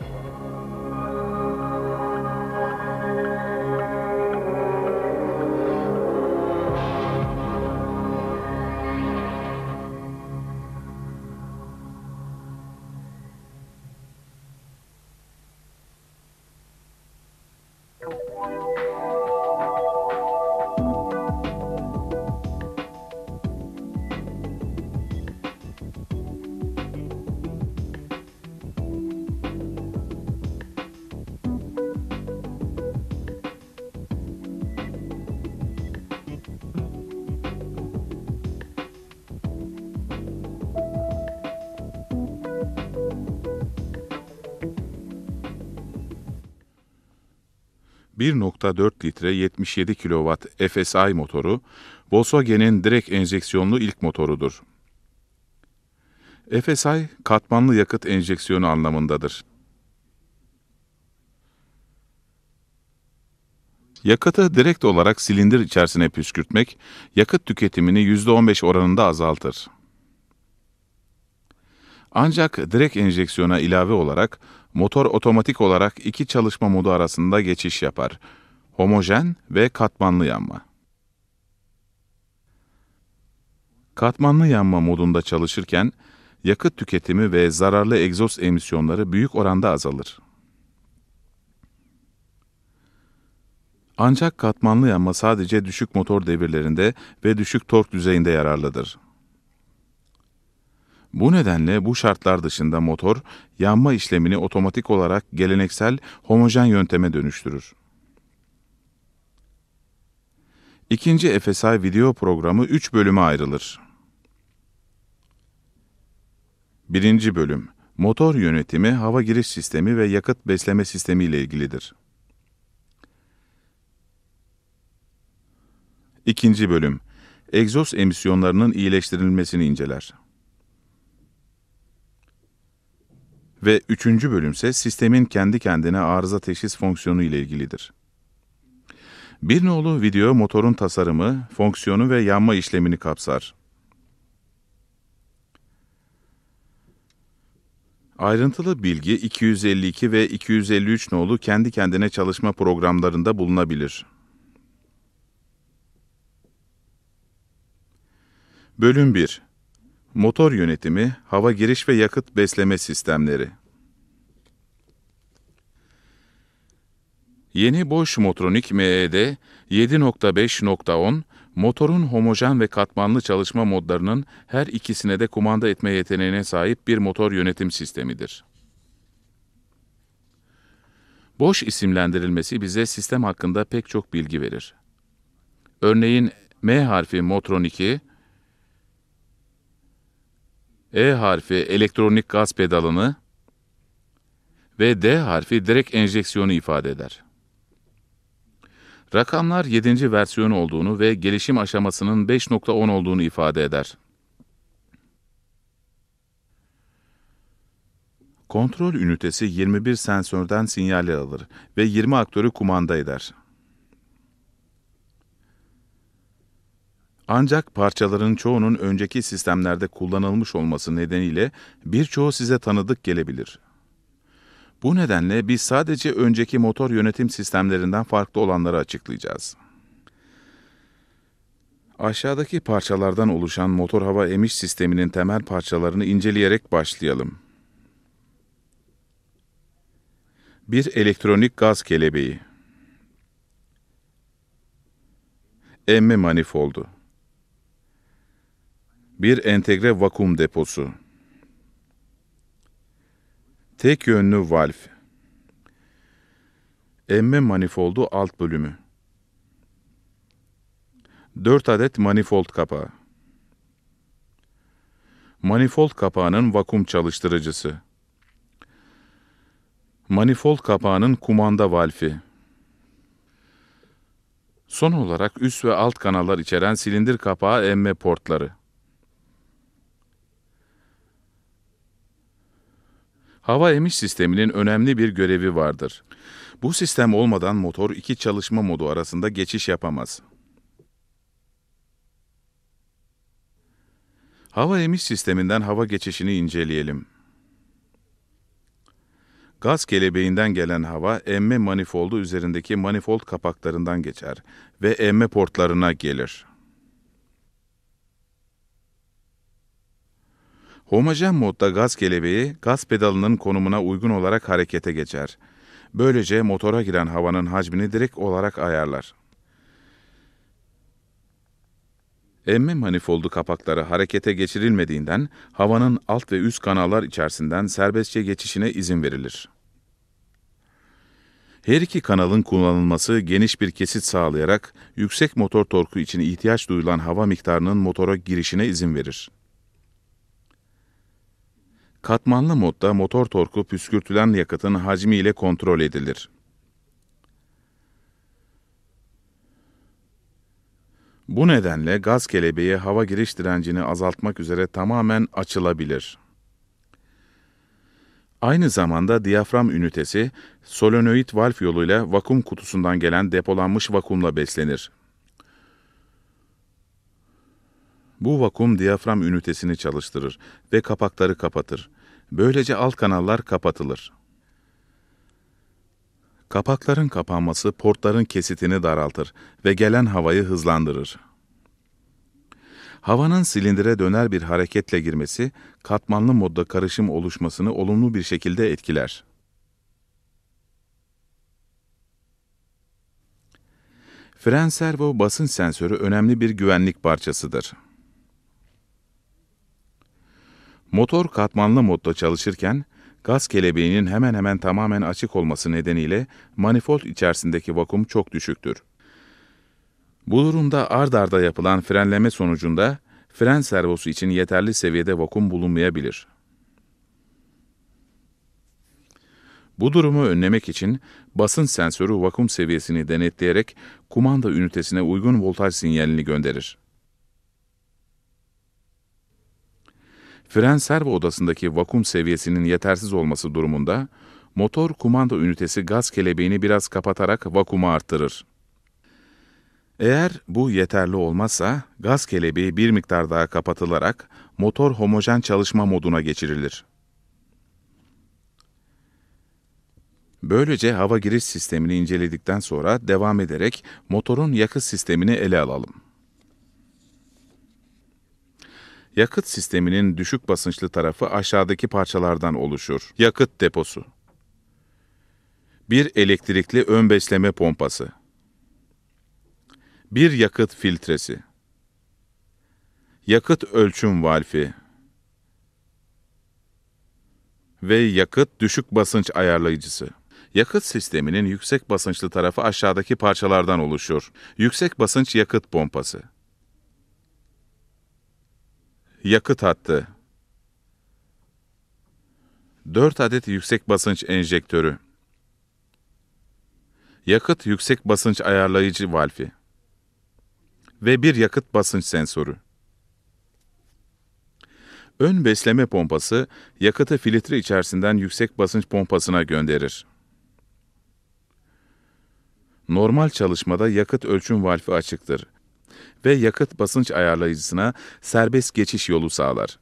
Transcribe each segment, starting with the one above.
Thank you. 1.4 litre 77 kW FSI motoru, Volkswagen'in direkt enjeksiyonlu ilk motorudur. FSI, katmanlı yakıt enjeksiyonu anlamındadır. Yakıtı direkt olarak silindir içerisine püskürtmek, yakıt tüketimini %15 oranında azaltır. Ancak direkt enjeksiyona ilave olarak motor otomatik olarak iki çalışma modu arasında geçiş yapar. Homojen ve katmanlı yanma. Katmanlı yanma modunda çalışırken yakıt tüketimi ve zararlı egzoz emisyonları büyük oranda azalır. Ancak katmanlı yanma sadece düşük motor devirlerinde ve düşük tork düzeyinde yararlıdır. Bu nedenle bu şartlar dışında motor yanma işlemini otomatik olarak geleneksel homojen yönteme dönüştürür. İkinci FSI video programı 3 bölüme ayrılır. Birinci bölüm Motor yönetimi, hava giriş sistemi ve yakıt besleme sistemi ile ilgilidir. İkinci bölüm egzoz emisyonlarının iyileştirilmesini inceler. ve üçüncü bölümse sistemin kendi kendine arıza teşhis fonksiyonu ile ilgilidir. Bir nolu video motorun tasarımı, fonksiyonu ve yanma işlemini kapsar. Ayrıntılı bilgi 252 ve 253 nolu kendi kendine çalışma programlarında bulunabilir. Bölüm 1 motor yönetimi, hava giriş ve yakıt besleme sistemleri. Yeni Bosch Motronic MED 7.5.10 motorun homojen ve katmanlı çalışma modlarının her ikisine de kumanda etme yeteneğine sahip bir motor yönetim sistemidir. Bosch isimlendirilmesi bize sistem hakkında pek çok bilgi verir. Örneğin M harfi Motron 2, e harfi elektronik gaz pedalını ve D harfi direkt enjeksiyonu ifade eder. Rakamlar 7. versiyon olduğunu ve gelişim aşamasının 5.10 olduğunu ifade eder. Kontrol ünitesi 21 sensörden sinyaller alır ve 20 aktörü kumanda eder. Ancak parçaların çoğunun önceki sistemlerde kullanılmış olması nedeniyle birçoğu size tanıdık gelebilir. Bu nedenle biz sadece önceki motor yönetim sistemlerinden farklı olanları açıklayacağız. Aşağıdaki parçalardan oluşan motor hava emiş sisteminin temel parçalarını inceleyerek başlayalım. Bir Elektronik gaz kelebeği Emme manifoldu bir entegre vakum deposu. Tek yönlü valf. Emme manifoldu alt bölümü. 4 adet manifold kapağı. Manifold kapağının vakum çalıştırıcısı. Manifold kapağının kumanda valfi. Son olarak üst ve alt kanallar içeren silindir kapağı emme portları. hava emiş sisteminin önemli bir görevi vardır. Bu sistem olmadan motor iki çalışma modu arasında geçiş yapamaz. Hava emiş sisteminden hava geçişini inceleyelim. Gaz kelebeğinden gelen hava emme manifoldu üzerindeki manifold kapaklarından geçer ve emme portlarına gelir. Homojen modda gaz kelebeği gaz pedalının konumuna uygun olarak harekete geçer. Böylece motora giren havanın hacmini direkt olarak ayarlar. Emme manifoldu kapakları harekete geçirilmediğinden havanın alt ve üst kanallar içerisinden serbestçe geçişine izin verilir. Her iki kanalın kullanılması geniş bir kesit sağlayarak yüksek motor torku için ihtiyaç duyulan hava miktarının motora girişine izin verir katmanlı modda motor torku püskürtülen yakıtın hacmi ile kontrol edilir. Bu nedenle gaz kelebeği hava giriş direncini azaltmak üzere tamamen açılabilir. Aynı zamanda diyafram ünitesi solenoid valf yoluyla vakum kutusundan gelen depolanmış vakumla beslenir. Bu vakum diyafram ünitesini çalıştırır ve kapakları kapatır. Böylece alt kanallar kapatılır. Kapakların kapanması portların kesitini daraltır ve gelen havayı hızlandırır. Havanın silindire döner bir hareketle girmesi, katmanlı modda karışım oluşmasını olumlu bir şekilde etkiler. Fren servo basınç sensörü önemli bir güvenlik parçasıdır. Motor katmanlı modda çalışırken gaz kelebeğinin hemen hemen tamamen açık olması nedeniyle manifold içerisindeki vakum çok düşüktür. Bu durumda ard arda yapılan frenleme sonucunda fren servosu için yeterli seviyede vakum bulunmayabilir. Bu durumu önlemek için basın sensörü vakum seviyesini denetleyerek kumanda ünitesine uygun voltaj sinyalini gönderir. Fren servo odasındaki vakum seviyesinin yetersiz olması durumunda motor kumanda ünitesi gaz kelebeğini biraz kapatarak vakumu arttırır. Eğer bu yeterli olmazsa gaz kelebeği bir miktar daha kapatılarak motor homojen çalışma moduna geçirilir. Böylece hava giriş sistemini inceledikten sonra devam ederek motorun yakıt sistemini ele alalım. yakıt sisteminin düşük basınçlı tarafı aşağıdaki parçalardan oluşur. Yakıt deposu. Bir elektrikli ön besleme pompası. Bir yakıt filtresi. Yakıt ölçüm valfi. Ve yakıt düşük basınç ayarlayıcısı. Yakıt sisteminin yüksek basınçlı tarafı aşağıdaki parçalardan oluşur. Yüksek basınç yakıt pompası yakıt hattı, 4 adet yüksek basınç enjektörü, yakıt yüksek basınç ayarlayıcı valfi ve bir yakıt basınç sensörü. Ön besleme pompası yakıtı filtre içerisinden yüksek basınç pompasına gönderir. Normal çalışmada yakıt ölçüm valfi açıktır ve yakıt basınç ayarlayıcısına serbest geçiş yolu sağlar.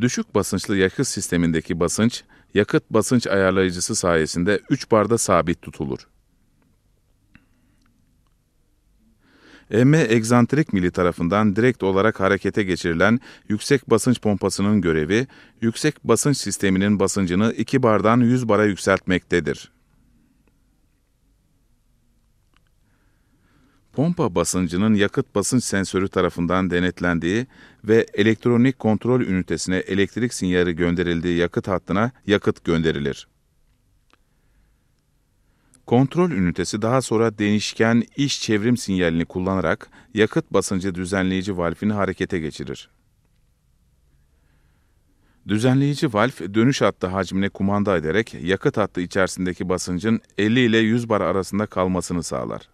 Düşük basınçlı yakıt sistemindeki basınç, yakıt basınç ayarlayıcısı sayesinde 3 barda sabit tutulur. M-M egzantrik mili tarafından direkt olarak harekete geçirilen yüksek basınç pompasının görevi, yüksek basınç sisteminin basıncını 2 bardan 100 bara yükseltmektedir. pompa basıncının yakıt basınç sensörü tarafından denetlendiği ve elektronik kontrol ünitesine elektrik sinyali gönderildiği yakıt hattına yakıt gönderilir. Kontrol ünitesi daha sonra değişken iş çevrim sinyalini kullanarak yakıt basıncı düzenleyici valfini harekete geçirir. Düzenleyici valf dönüş hattı hacmine kumanda ederek yakıt hattı içerisindeki basıncın 50 ile 100 bar arasında kalmasını sağlar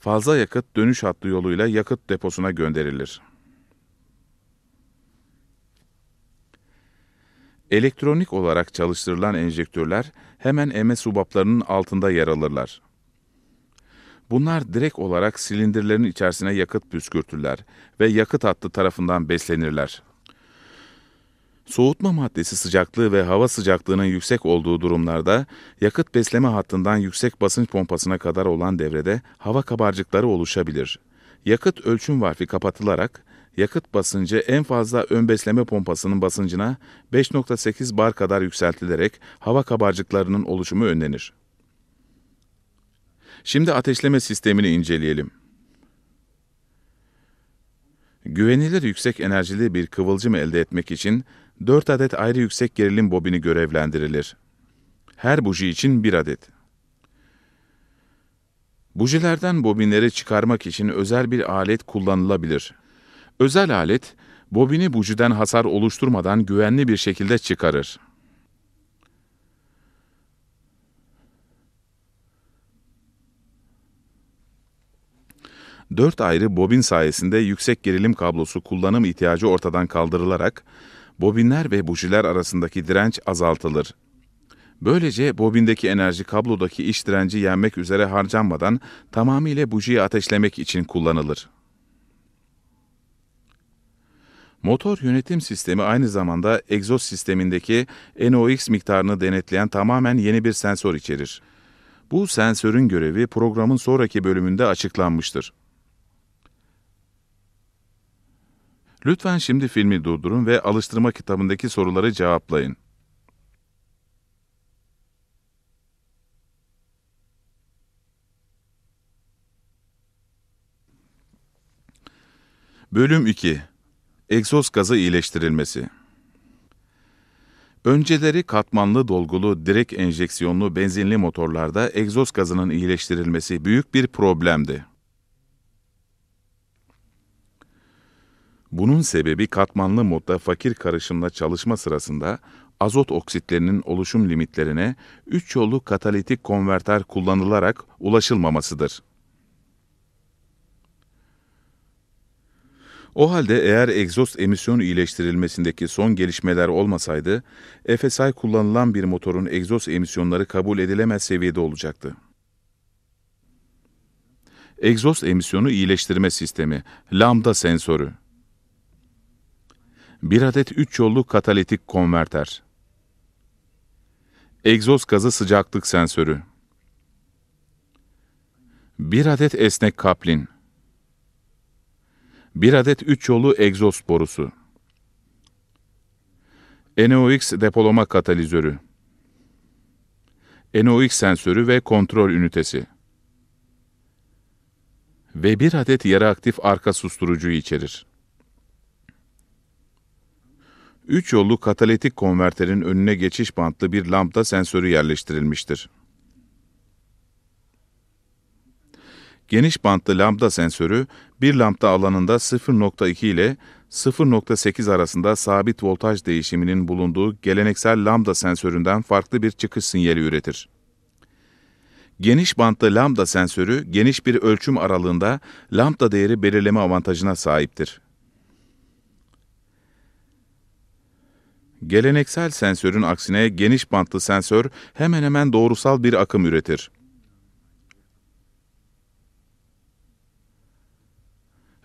fazla yakıt dönüş hattı yoluyla yakıt deposuna gönderilir. Elektronik olarak çalıştırılan enjektörler hemen eme subaplarının altında yer alırlar. Bunlar direkt olarak silindirlerin içerisine yakıt püskürtürler ve yakıt hattı tarafından beslenirler. Soğutma maddesi sıcaklığı ve hava sıcaklığının yüksek olduğu durumlarda yakıt besleme hattından yüksek basınç pompasına kadar olan devrede hava kabarcıkları oluşabilir. Yakıt ölçüm varfi kapatılarak yakıt basıncı en fazla ön besleme pompasının basıncına 5.8 bar kadar yükseltilerek hava kabarcıklarının oluşumu önlenir. Şimdi ateşleme sistemini inceleyelim. Güvenilir yüksek enerjili bir kıvılcım elde etmek için 4 adet ayrı yüksek gerilim bobini görevlendirilir. Her buji için 1 adet. Bujilerden bobinleri çıkarmak için özel bir alet kullanılabilir. Özel alet, bobini bujiden hasar oluşturmadan güvenli bir şekilde çıkarır. Dört ayrı bobin sayesinde yüksek gerilim kablosu kullanım ihtiyacı ortadan kaldırılarak bobinler ve bujiler arasındaki direnç azaltılır. Böylece bobindeki enerji kablodaki iç direnci yenmek üzere harcanmadan tamamıyla bujiyi ateşlemek için kullanılır. Motor yönetim sistemi aynı zamanda egzoz sistemindeki NOx miktarını denetleyen tamamen yeni bir sensör içerir. Bu sensörün görevi programın sonraki bölümünde açıklanmıştır. Lütfen şimdi filmi durdurun ve alıştırma kitabındaki soruları cevaplayın. Bölüm 2 Egzoz gazı iyileştirilmesi Önceleri katmanlı dolgulu direk enjeksiyonlu benzinli motorlarda egzoz gazının iyileştirilmesi büyük bir problemdi. Bunun sebebi katmanlı modda fakir karışımla çalışma sırasında azot oksitlerinin oluşum limitlerine 3 yollu katalitik konverter kullanılarak ulaşılmamasıdır. O halde eğer egzoz emisyon iyileştirilmesindeki son gelişmeler olmasaydı, FSI kullanılan bir motorun egzoz emisyonları kabul edilemez seviyede olacaktı. Egzoz emisyonu iyileştirme sistemi, lambda sensörü 1 adet 3 yollu katalitik konverter. Egzoz gazı sıcaklık sensörü. 1 adet esnek kaplin. 1 adet 3 yolu egzoz borusu. NOx depolama katalizörü. NOx sensörü ve kontrol ünitesi. Ve bir adet yarı aktif arka susturucuyu içerir. 3 yollu katalitik konverterin önüne geçiş bantlı bir lambda sensörü yerleştirilmiştir. Geniş bantlı lambda sensörü bir lambda alanında 0.2 ile 0.8 arasında sabit voltaj değişiminin bulunduğu geleneksel lambda sensöründen farklı bir çıkış sinyali üretir. Geniş bantlı lambda sensörü geniş bir ölçüm aralığında lambda değeri belirleme avantajına sahiptir. Geleneksel sensörün aksine geniş bantlı sensör hemen hemen doğrusal bir akım üretir.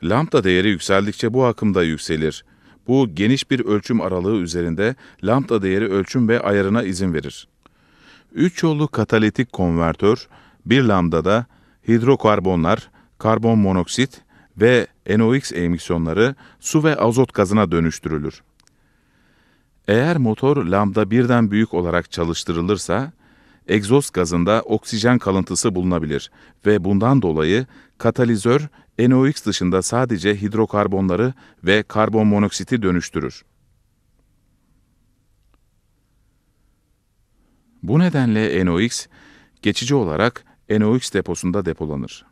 Lambda değeri yükseldikçe bu akım da yükselir. Bu geniş bir ölçüm aralığı üzerinde lambda değeri ölçüm ve ayarına izin verir. Üç yollu katalitik konvertör bir lambdada hidrokarbonlar, karbon monoksit ve NOx emisyonları su ve azot gazına dönüştürülür. Eğer motor lambda birden büyük olarak çalıştırılırsa, egzoz gazında oksijen kalıntısı bulunabilir ve bundan dolayı katalizör NOx dışında sadece hidrokarbonları ve karbon monoksiti dönüştürür. Bu nedenle NOx geçici olarak NOx deposunda depolanır.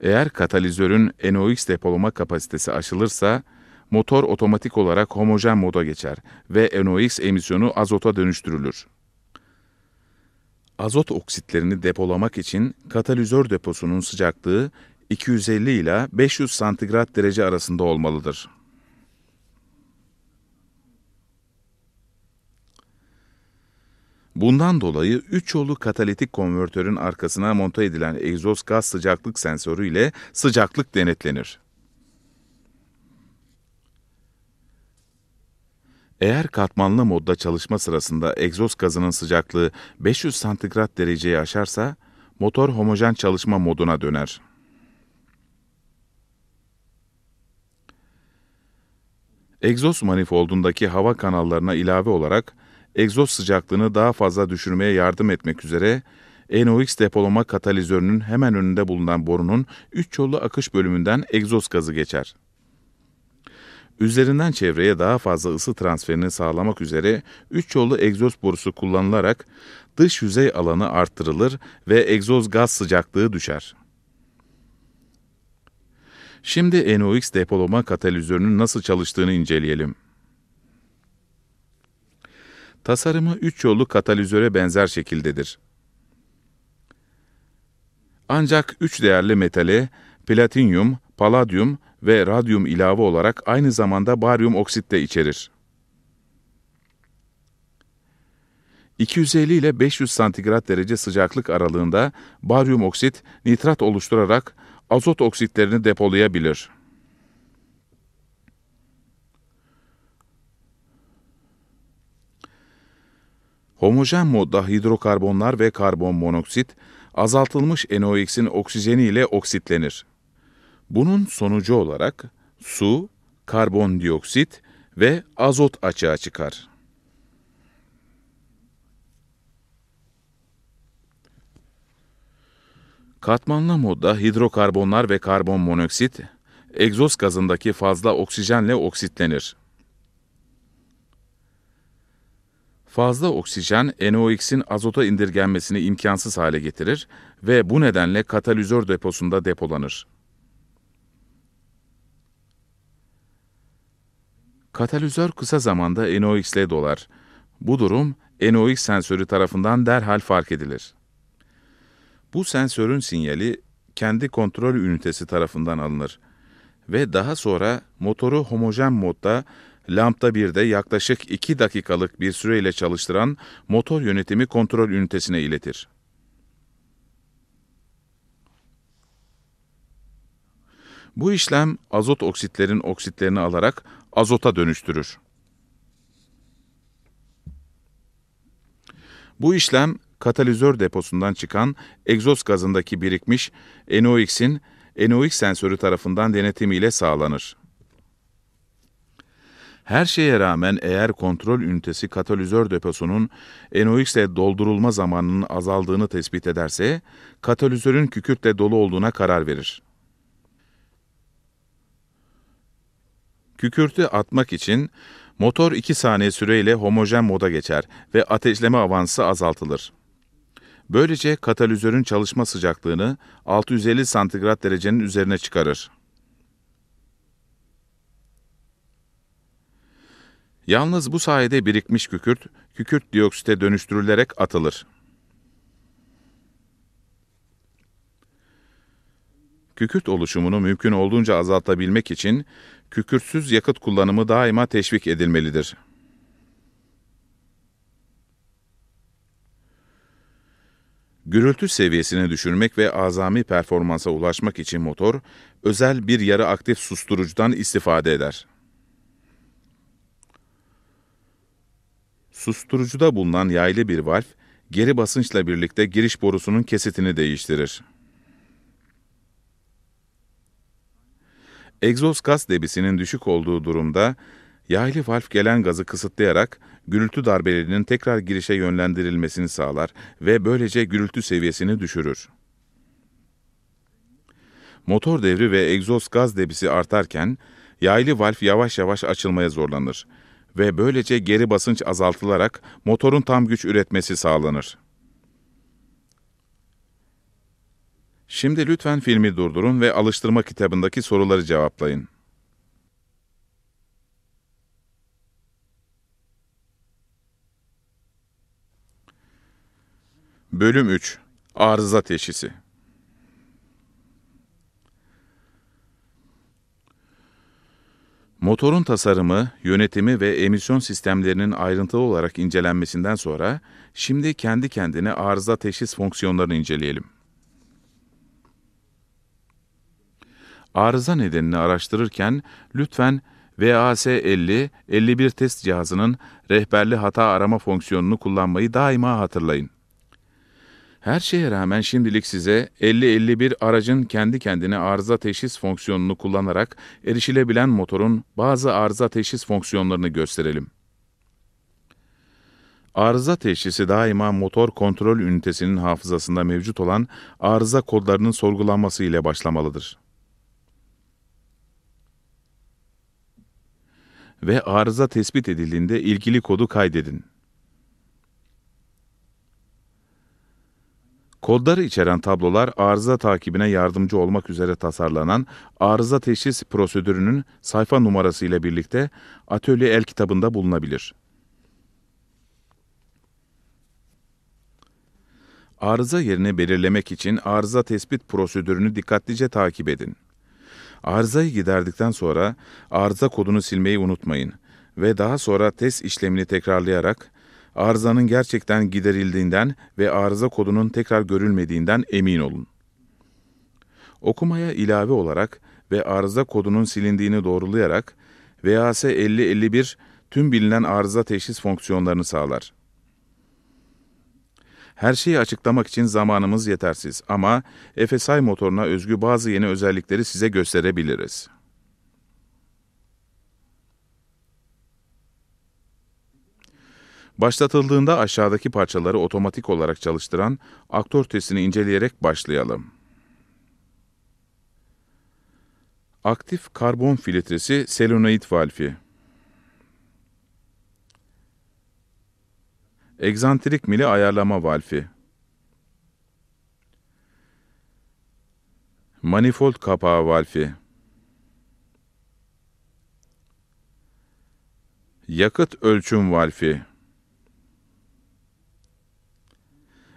Eğer katalizörün NOx depolama kapasitesi aşılırsa, motor otomatik olarak homojen moda geçer ve NOx emisyonu azota dönüştürülür. Azot oksitlerini depolamak için katalizör deposunun sıcaklığı 250 ile 500 santigrat derece arasında olmalıdır. Bundan dolayı 3 yolu katalitik konvertörün arkasına monte edilen egzoz gaz sıcaklık sensörü ile sıcaklık denetlenir. Eğer katmanlı modda çalışma sırasında egzoz gazının sıcaklığı 500 santigrat dereceyi aşarsa motor homojen çalışma moduna döner. Egzoz manifoldundaki hava kanallarına ilave olarak egzoz sıcaklığını daha fazla düşürmeye yardım etmek üzere NOx depolama katalizörünün hemen önünde bulunan borunun 3 yollu akış bölümünden egzoz gazı geçer. Üzerinden çevreye daha fazla ısı transferini sağlamak üzere üç yollu egzoz borusu kullanılarak dış yüzey alanı arttırılır ve egzoz gaz sıcaklığı düşer. Şimdi NOx depolama katalizörünün nasıl çalıştığını inceleyelim. Tasarımı üç yollu katalizöre benzer şekildedir. Ancak üç değerli metale platinyum, paladyum ve radyum ilave olarak aynı zamanda baryum oksit de içerir. 250 ile 500 santigrat derece sıcaklık aralığında baryum oksit nitrat oluşturarak azot oksitlerini depolayabilir. Homojen modda hidrokarbonlar ve karbon monoksit azaltılmış NOx'in oksijeni ile oksitlenir. Bunun sonucu olarak su, karbondioksit ve azot açığa çıkar. Katmanlı modda hidrokarbonlar ve karbon monoksit, egzoz gazındaki fazla oksijenle oksitlenir. Fazla oksijen NOx'in azota indirgenmesini imkansız hale getirir ve bu nedenle katalizör deposunda depolanır. Katalizör kısa zamanda NOx ile dolar. Bu durum NOx sensörü tarafından derhal fark edilir. Bu sensörün sinyali kendi kontrol ünitesi tarafından alınır ve daha sonra motoru homojen modda lambda 1'de yaklaşık 2 dakikalık bir süreyle çalıştıran motor yönetimi kontrol ünitesine iletir. Bu işlem azot oksitlerin oksitlerini alarak azota dönüştürür. Bu işlem katalizör deposundan çıkan egzoz gazındaki birikmiş NOx'in NOx sensörü tarafından denetimiyle sağlanır. Her şeye rağmen eğer kontrol ünitesi katalizör deposunun NOx ile doldurulma zamanının azaldığını tespit ederse, katalizörün kükürtle dolu olduğuna karar verir. Kükürtü atmak için motor 2 saniye süreyle homojen moda geçer ve ateşleme avansı azaltılır. Böylece katalizörün çalışma sıcaklığını 650 santigrat derecenin üzerine çıkarır. Yalnız bu sayede birikmiş kükürt, kükürt dioksite dönüştürülerek atılır. Kükürt oluşumunu mümkün olduğunca azaltabilmek için kükürsüz yakıt kullanımı daima teşvik edilmelidir. Gürültü seviyesini düşürmek ve azami performansa ulaşmak için motor, özel bir yarı aktif susturucudan istifade eder. Susturucuda bulunan yaylı bir valf, geri basınçla birlikte giriş borusunun kesitini değiştirir. Egzoz gaz debisinin düşük olduğu durumda yaylı valf gelen gazı kısıtlayarak gürültü darbelerinin tekrar girişe yönlendirilmesini sağlar ve böylece gürültü seviyesini düşürür. Motor devri ve egzoz gaz debisi artarken yaylı valf yavaş yavaş açılmaya zorlanır ve böylece geri basınç azaltılarak motorun tam güç üretmesi sağlanır. Şimdi lütfen filmi durdurun ve alıştırma kitabındaki soruları cevaplayın. Bölüm 3 Arıza Teşhisi Motorun tasarımı, yönetimi ve emisyon sistemlerinin ayrıntılı olarak incelenmesinden sonra şimdi kendi kendine arıza teşhis fonksiyonlarını inceleyelim. Arıza nedenini araştırırken lütfen VAS 50 51 test cihazının rehberli hata arama fonksiyonunu kullanmayı daima hatırlayın. Her şeye rağmen şimdilik size 50-51 aracın kendi kendine arıza teşhis fonksiyonunu kullanarak erişilebilen motorun bazı arıza teşhis fonksiyonlarını gösterelim. Arıza teşhisi daima motor kontrol ünitesinin hafızasında mevcut olan arıza kodlarının sorgulanması ile başlamalıdır. ve arıza tespit edildiğinde ilgili kodu kaydedin. Kodları içeren tablolar arıza takibine yardımcı olmak üzere tasarlanan arıza teşhis prosedürünün sayfa numarası ile birlikte atölye el kitabında bulunabilir. Arıza yerini belirlemek için arıza tespit prosedürünü dikkatlice takip edin. Arızayı giderdikten sonra arıza kodunu silmeyi unutmayın ve daha sonra test işlemini tekrarlayarak arızanın gerçekten giderildiğinden ve arıza kodunun tekrar görülmediğinden emin olun. Okumaya ilave olarak ve arıza kodunun silindiğini doğrulayarak VAS 5051 tüm bilinen arıza teşhis fonksiyonlarını sağlar. Her şeyi açıklamak için zamanımız yetersiz ama FSI motoruna özgü bazı yeni özellikleri size gösterebiliriz. Başlatıldığında aşağıdaki parçaları otomatik olarak çalıştıran aktör testini inceleyerek başlayalım. Aktif karbon filtresi selenoid valfi. Egzantrik mili ayarlama valfi. Manifold kapağı valfi. Yakıt ölçüm valfi.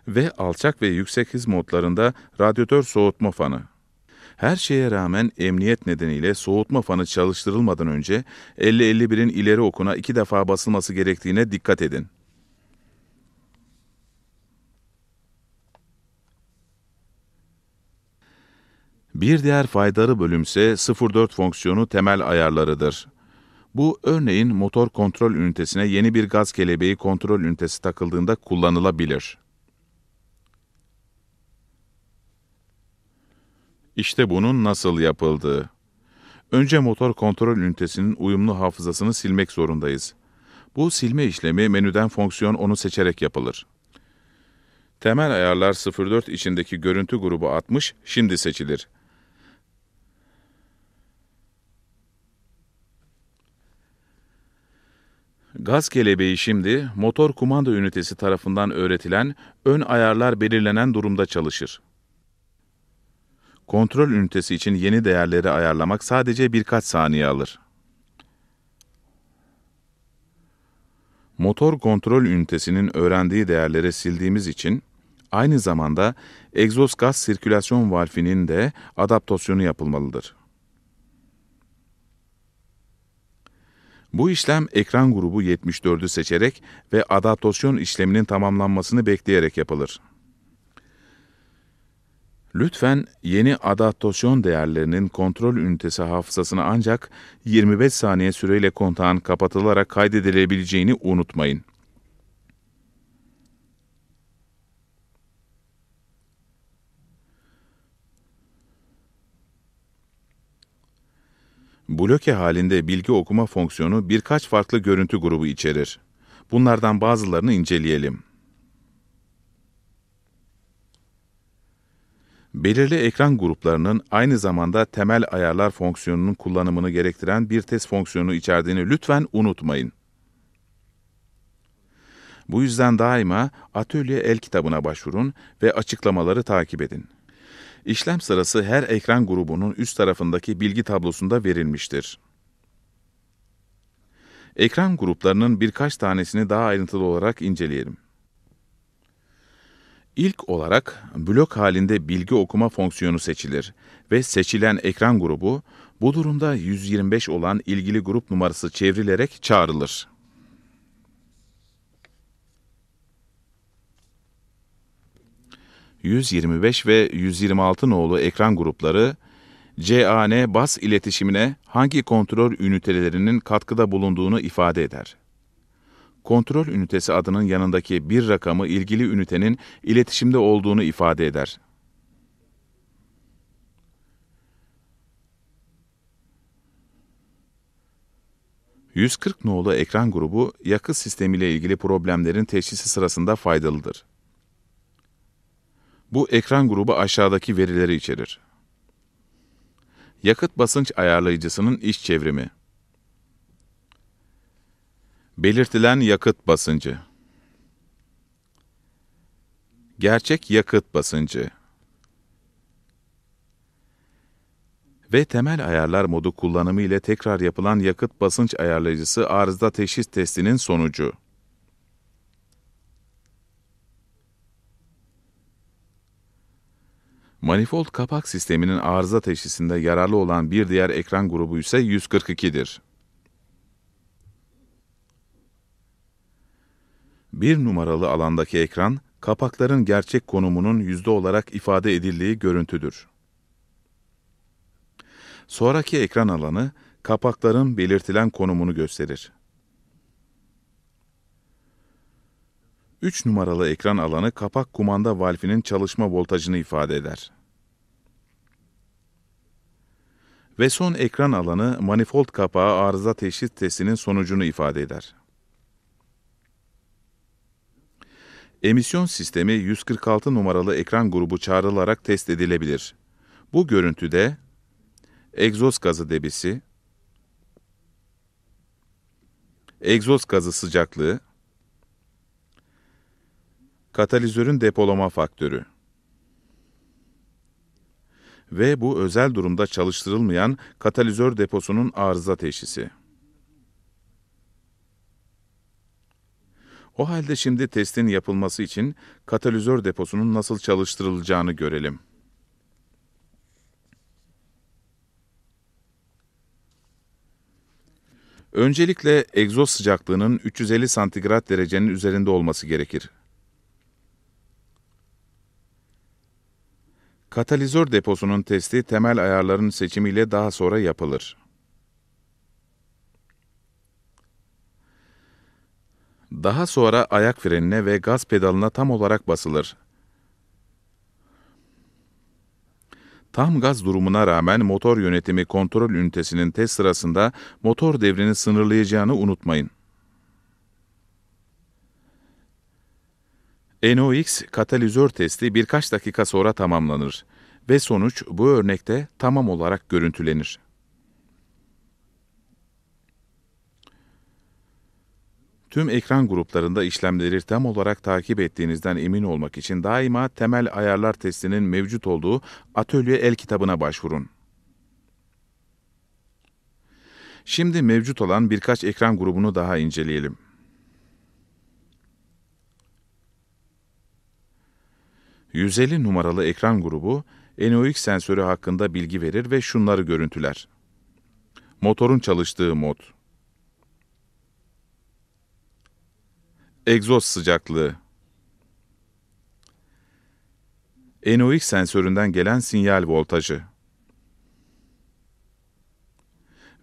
Ve alçak ve yüksek hız modlarında radyatör soğutma fanı. Her şeye rağmen emniyet nedeniyle soğutma fanı çalıştırılmadan önce 50-51'in ileri okuna iki defa basılması gerektiğine dikkat edin. Bir diğer faydalı bölümse 04 fonksiyonu temel ayarlarıdır. Bu örneğin motor kontrol ünitesine yeni bir gaz kelebeği kontrol ünitesi takıldığında kullanılabilir. İşte bunun nasıl yapıldığı. Önce motor kontrol ünitesinin uyumlu hafızasını silmek zorundayız. Bu silme işlemi menüden fonksiyon onu seçerek yapılır. Temel ayarlar 04 içindeki görüntü grubu 60 şimdi seçilir. Gaz kelebeği şimdi motor kumanda ünitesi tarafından öğretilen ön ayarlar belirlenen durumda çalışır. Kontrol ünitesi için yeni değerleri ayarlamak sadece birkaç saniye alır. Motor kontrol ünitesinin öğrendiği değerleri sildiğimiz için aynı zamanda egzoz gaz sirkülasyon valfinin de adaptasyonu yapılmalıdır. Bu işlem ekran grubu 74'ü seçerek ve adaptasyon işleminin tamamlanmasını bekleyerek yapılır. Lütfen yeni adaptasyon değerlerinin kontrol ünitesi hafızasına ancak 25 saniye süreyle kontağın kapatılarak kaydedilebileceğini unutmayın. Bloke halinde bilgi okuma fonksiyonu birkaç farklı görüntü grubu içerir. Bunlardan bazılarını inceleyelim. Belirli ekran gruplarının aynı zamanda temel ayarlar fonksiyonunun kullanımını gerektiren bir test fonksiyonu içerdiğini lütfen unutmayın. Bu yüzden daima Atölye El kitabına başvurun ve açıklamaları takip edin. İşlem sırası her ekran grubunun üst tarafındaki bilgi tablosunda verilmiştir. Ekran gruplarının birkaç tanesini daha ayrıntılı olarak inceleyelim. İlk olarak blok halinde bilgi okuma fonksiyonu seçilir ve seçilen ekran grubu bu durumda 125 olan ilgili grup numarası çevrilerek çağrılır. 125 ve 126 nolu ekran grupları, CAN bas iletişimine hangi kontrol ünitelerinin katkıda bulunduğunu ifade eder. Kontrol ünitesi adının yanındaki bir rakamı ilgili ünitenin iletişimde olduğunu ifade eder. ...140 nolu ekran grubu yakıt sistemiyle ilgili problemlerin teşhisi sırasında faydalıdır. Bu ekran grubu aşağıdaki verileri içerir. Yakıt basınç ayarlayıcısının iş çevrimi. Belirtilen yakıt basıncı. Gerçek yakıt basıncı. Ve temel ayarlar modu kullanımı ile tekrar yapılan yakıt basınç ayarlayıcısı arızda teşhis testinin sonucu. Manifold kapak sisteminin arıza teşhisinde yararlı olan bir diğer ekran grubu ise 142'dir. Bir numaralı alandaki ekran, kapakların gerçek konumunun yüzde olarak ifade edildiği görüntüdür. Sonraki ekran alanı, kapakların belirtilen konumunu gösterir. 3 numaralı ekran alanı kapak kumanda valfinin çalışma voltajını ifade eder. Ve son ekran alanı manifold kapağı arıza teşhis testinin sonucunu ifade eder. Emisyon sistemi 146 numaralı ekran grubu çağrılarak test edilebilir. Bu görüntüde egzoz gazı debisi, egzoz gazı sıcaklığı, katalizörün depolama faktörü. Ve bu özel durumda çalıştırılmayan katalizör deposunun arıza teşhisi. O halde şimdi testin yapılması için katalizör deposunun nasıl çalıştırılacağını görelim. Öncelikle egzoz sıcaklığının 350 santigrat derecenin üzerinde olması gerekir. Katalizör deposunun testi temel ayarların seçimiyle daha sonra yapılır. Daha sonra ayak frenine ve gaz pedalına tam olarak basılır. Tam gaz durumuna rağmen motor yönetimi kontrol ünitesinin test sırasında motor devrini sınırlayacağını unutmayın. NOx katalizör testi birkaç dakika sonra tamamlanır ve sonuç bu örnekte tamam olarak görüntülenir. Tüm ekran gruplarında işlemleri tam olarak takip ettiğinizden emin olmak için daima temel ayarlar testinin mevcut olduğu atölye el kitabına başvurun. Şimdi mevcut olan birkaç ekran grubunu daha inceleyelim. 150 numaralı ekran grubu NOx sensörü hakkında bilgi verir ve şunları görüntüler. Motorun çalıştığı mod. Egzoz sıcaklığı. NOx sensöründen gelen sinyal voltajı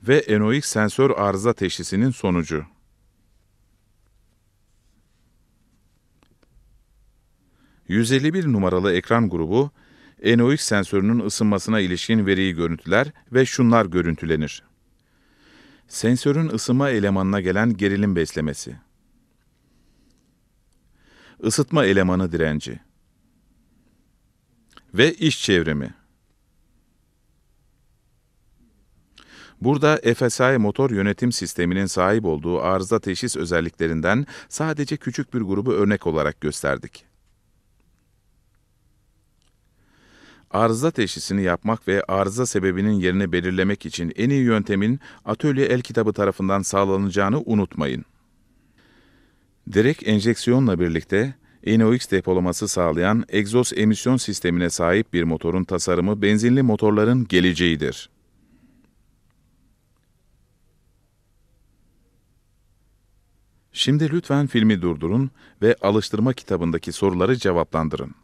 ve NOx sensör arıza teşhisinin sonucu. 151 numaralı ekran grubu, NOx sensörünün ısınmasına ilişkin veriyi görüntüler ve şunlar görüntülenir. Sensörün ısınma elemanına gelen gerilim beslemesi. Isıtma elemanı direnci. Ve iş çevremi. Burada FSI motor yönetim sisteminin sahip olduğu arıza teşhis özelliklerinden sadece küçük bir grubu örnek olarak gösterdik. Arıza teşhisini yapmak ve arıza sebebinin yerini belirlemek için en iyi yöntemin atölye el kitabı tarafından sağlanacağını unutmayın. Direkt enjeksiyonla birlikte NOx depolaması sağlayan egzoz emisyon sistemine sahip bir motorun tasarımı benzinli motorların geleceğidir. Şimdi lütfen filmi durdurun ve alıştırma kitabındaki soruları cevaplandırın.